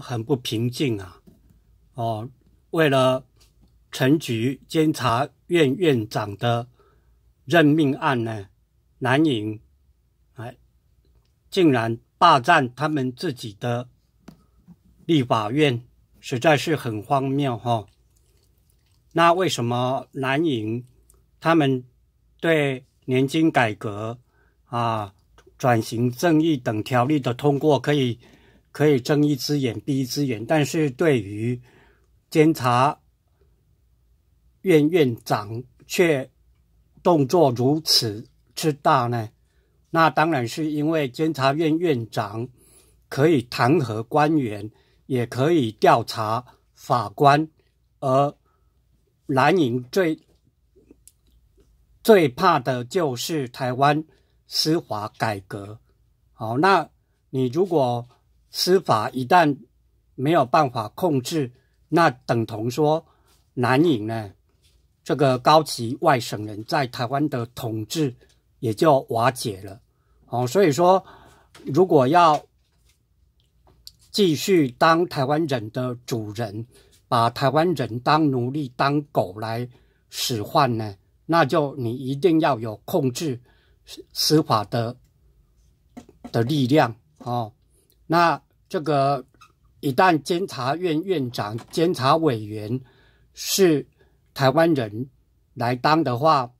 很不平静啊！哦，为了陈局监察院院长的任命案呢，南营，哎，竟然霸占他们自己的立法院，实在是很荒谬哈。那为什么南营他们对年金改革啊、转型正义等条例的通过可以？可以睁一只眼闭一只眼，但是对于监察院院长却动作如此之大呢？那当然是因为监察院院长可以弹劾官员，也可以调查法官，而蓝营最最怕的就是台湾司法改革。好，那你如果？司法一旦没有办法控制，那等同说南瀛呢，这个高级外省人在台湾的统治也就瓦解了。哦，所以说，如果要继续当台湾人的主人，把台湾人当奴隶、当狗来使唤呢，那就你一定要有控制司法的的力量。哦，那。这个一旦监察院院长、监察委员是台湾人来当的话，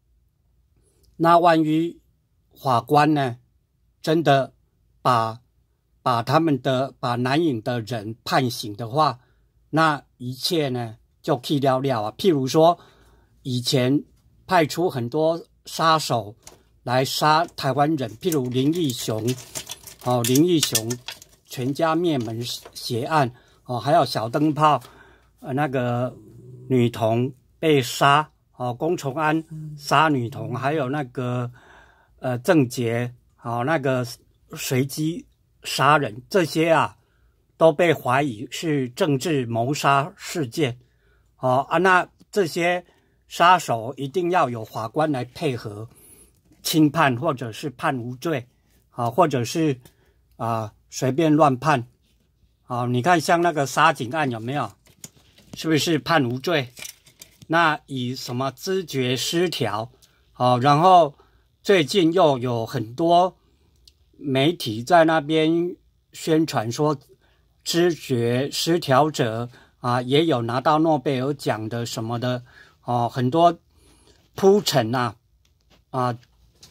那万一法官呢真的把把他们的把南影的人判刑的话，那一切呢就去了了啊！譬如说以前派出很多杀手来杀台湾人，譬如林义雄，哦，林义雄。全家灭门血案哦，还有小灯泡，呃，那个女童被杀哦，龚崇安杀女童，还有那个呃郑杰哦，那个随机杀人这些啊，都被怀疑是政治谋杀事件哦啊，那这些杀手一定要有法官来配合轻判或者是判无罪啊，或者是。啊，随便乱判，哦，你看像那个沙井案有没有？是不是判无罪？那以什么知觉失调？哦，然后最近又有很多媒体在那边宣传说，知觉失调者啊，也有拿到诺贝尔奖的什么的哦，很多铺陈啊，啊，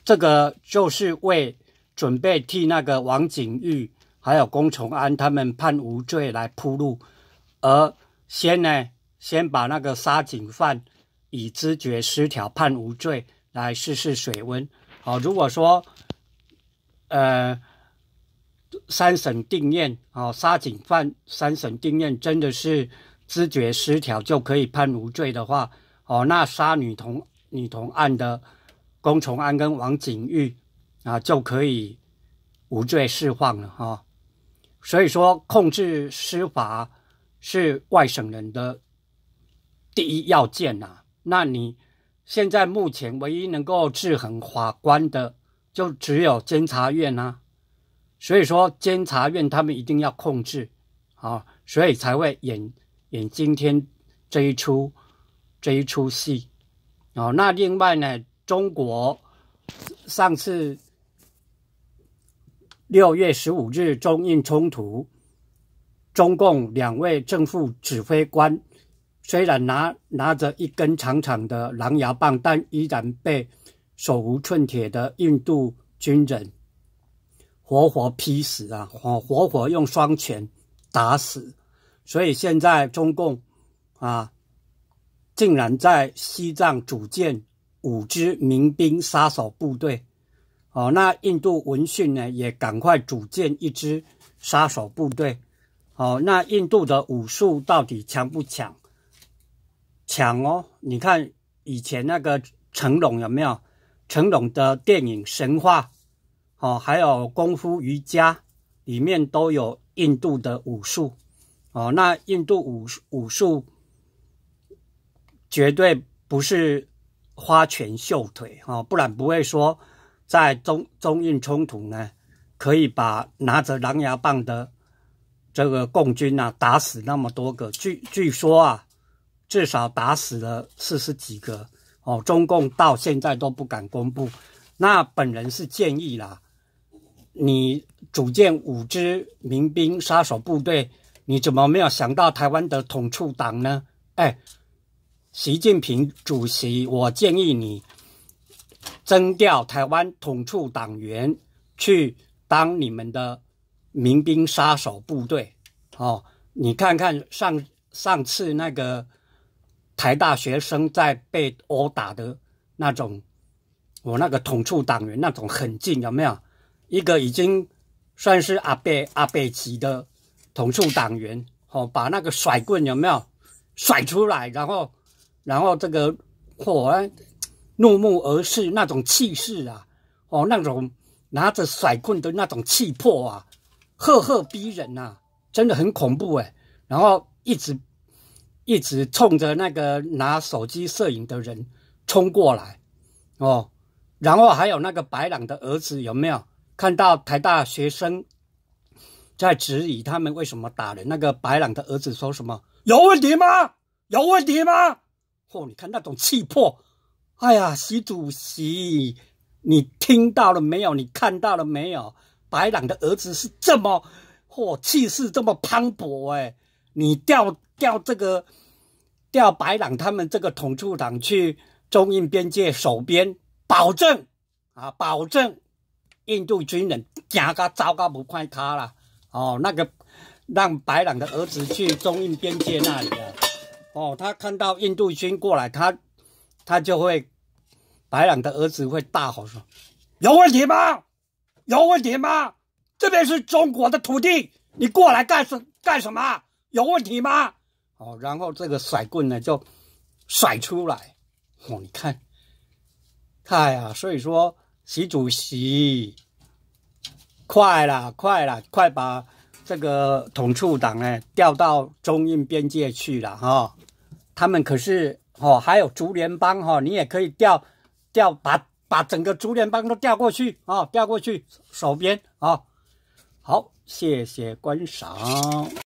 这个就是为。准备替那个王景玉还有龚崇安他们判无罪来铺路，而先呢先把那个杀警犯以知觉失调判无罪来试试水温。好，如果说呃三审定验，哦，杀警犯三审定验真的是知觉失调就可以判无罪的话，哦，那杀女童女童案的龚崇安跟王景玉。啊，就可以无罪释放了哈。所以说，控制司法是外省人的第一要件呐。那你现在目前唯一能够制衡法官的，就只有监察院呐。所以说，监察院他们一定要控制，啊，所以才会演演今天这一出这一出戏。哦，那另外呢，中国上次。六月十五日，中印冲突，中共两位政府指挥官虽然拿拿着一根长长的狼牙棒，但依然被手无寸铁的印度军人活活劈死啊！活活用双拳打死。所以现在中共啊，竟然在西藏组建五支民兵杀手部队。哦，那印度闻讯呢，也赶快组建一支杀手部队。哦，那印度的武术到底强不强？强哦！你看以前那个成龙有没有？成龙的电影《神话》哦，还有《功夫瑜伽》，里面都有印度的武术。哦，那印度武武术绝对不是花拳绣腿哦，不然不会说。在中中印冲突呢，可以把拿着狼牙棒的这个共军啊打死那么多个，据据说啊，至少打死了四十几个哦，中共到现在都不敢公布。那本人是建议啦，你组建五支民兵杀手部队，你怎么没有想到台湾的统促党呢？哎，习近平主席，我建议你。征调台湾统促党员去当你们的民兵杀手部队，哦，你看看上上次那个台大学生在被殴打的那种，我那个统促党员那种狠劲有没有？一个已经算是阿贝阿贝级的统促党员，哦，把那个甩棍有没有甩出来？然后，然后这个火。怒目而视，那种气势啊，哦，那种拿着甩棍的那种气魄啊，赫赫逼人啊，真的很恐怖哎。然后一直一直冲着那个拿手机摄影的人冲过来，哦，然后还有那个白朗的儿子，有没有看到台大学生在质疑他们为什么打人？那个白朗的儿子说什么？有问题吗？有问题吗？嚯，你看那种气魄！哎呀，习主席，你听到了没有？你看到了没有？白朗的儿子是这么火，气势这么磅礴哎！你调调这个调白朗他们这个统促党去中印边界守边，保证啊，保证印度军人怎个糟糕不快他了哦？那个让白朗的儿子去中印边界那里啊，哦，他看到印度军过来，他。他就会，白朗的儿子会大吼说：“有问题吗？有问题吗？这边是中国的土地，你过来干什干什么？有问题吗？”哦，然后这个甩棍呢就甩出来，哦，你看，哎呀，所以说，习主席，快了，快了，快把这个统促党呢调到中印边界去了哈，他们可是。哦，还有竹联帮哈，你也可以调调把把整个竹联帮都调过去啊，调过去手边啊。好，谢谢观赏。